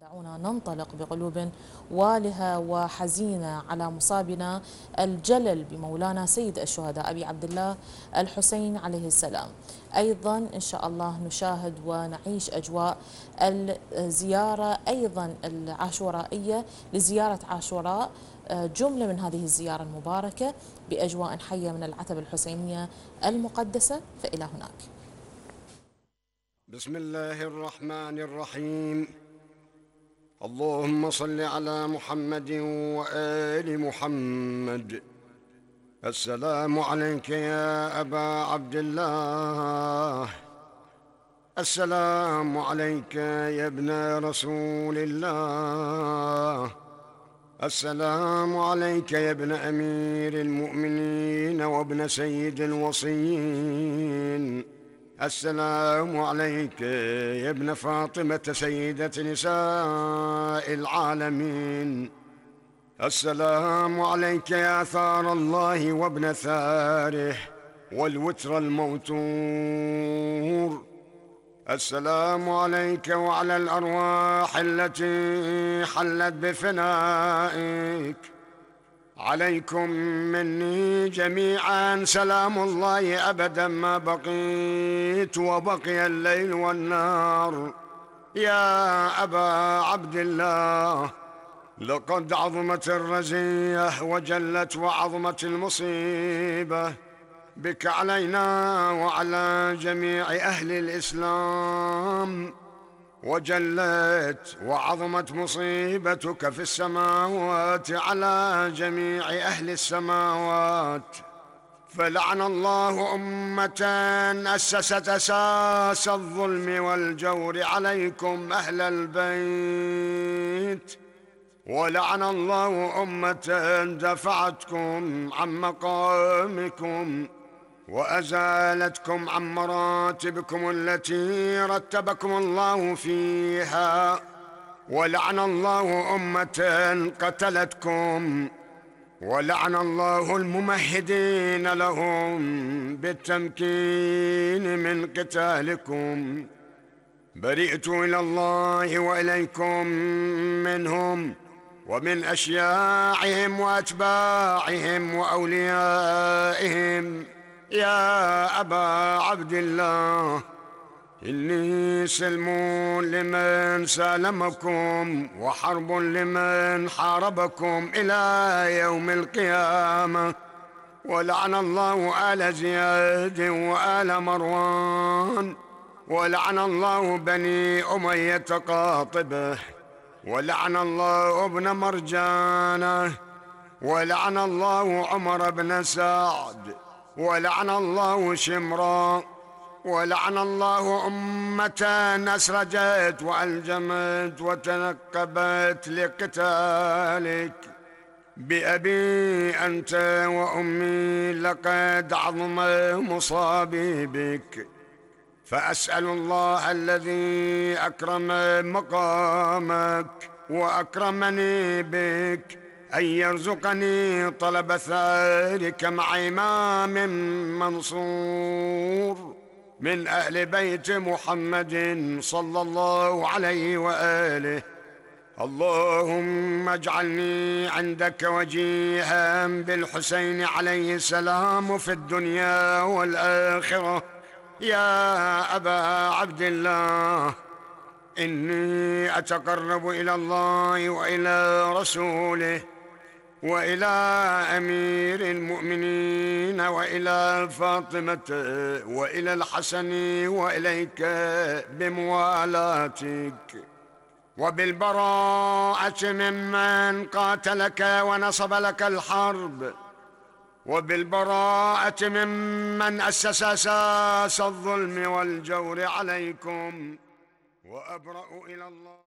دعونا ننطلق بقلوب والهة وحزينة على مصابنا الجلل بمولانا سيد الشهداء أبي عبد الله الحسين عليه السلام أيضا إن شاء الله نشاهد ونعيش أجواء الزيارة أيضا العاشورائية لزيارة عاشوراء جملة من هذه الزيارة المباركة بأجواء حية من العتبة الحسينية المقدسة فإلى هناك بسم الله الرحمن الرحيم اللهم صل على محمد وال محمد السلام عليك يا ابا عبد الله السلام عليك يا ابن رسول الله السلام عليك يا ابن امير المؤمنين وابن سيد الوصيين السلام عليك يا ابن فاطمة سيدة نساء العالمين السلام عليك يا ثار الله وابن ثاره والوتر الموتور السلام عليك وعلى الأرواح التي حلت بفنائك عليكم مني جميعا سلام الله أبدا ما بقيت وبقي الليل والنار يا أبا عبد الله لقد عظمت الرزية وجلت وعظمت المصيبة بك علينا وعلى جميع أهل الإسلام وجلت وعظمت مصيبتك في السماوات على جميع أهل السماوات فلعن الله أمة أسست أساس الظلم والجور عليكم أهل البيت ولعن الله أمة دفعتكم عن مقامكم وأزالتكم عن مراتبكم التي رتبكم الله فيها ولعن الله أمة قتلتكم ولعن الله الممهدين لهم بالتمكين من قتالكم برئت إلى الله وإليكم منهم ومن أشياعهم وأتباعهم وأوليائهم يا أبا عبد الله إني سلم لمن سالمكم وحرب لمن حاربكم إلى يوم القيامة ولعن الله آل زياد وآل مروان ولعن الله بني أمية قاطبة ولعن الله ابن مرجانه ولعن الله عمر بن سعد ولعن الله شمرا ولعن الله أمة أسرجت وألجمت وتنكبت لقتالك بأبي أنت وأمي لقد عظم مصابي بك فأسأل الله الذي أكرم مقامك وأكرمني بك أن يرزقني طلب ثارك مع إمام منصور من أهل بيت محمد صلى الله عليه وآله اللهم اجعلني عندك وجيها بالحسين عليه السلام في الدنيا والآخرة يا أبا عبد الله إني أتقرب إلى الله وإلى رسوله وإلى أمير المؤمنين وإلى فاطمة وإلى الحسن وإليك بموالاتك وبالبراءة ممن قاتلك ونصب لك الحرب وبالبراءة ممن أسس أساس الظلم والجور عليكم وأبرأ إلى الله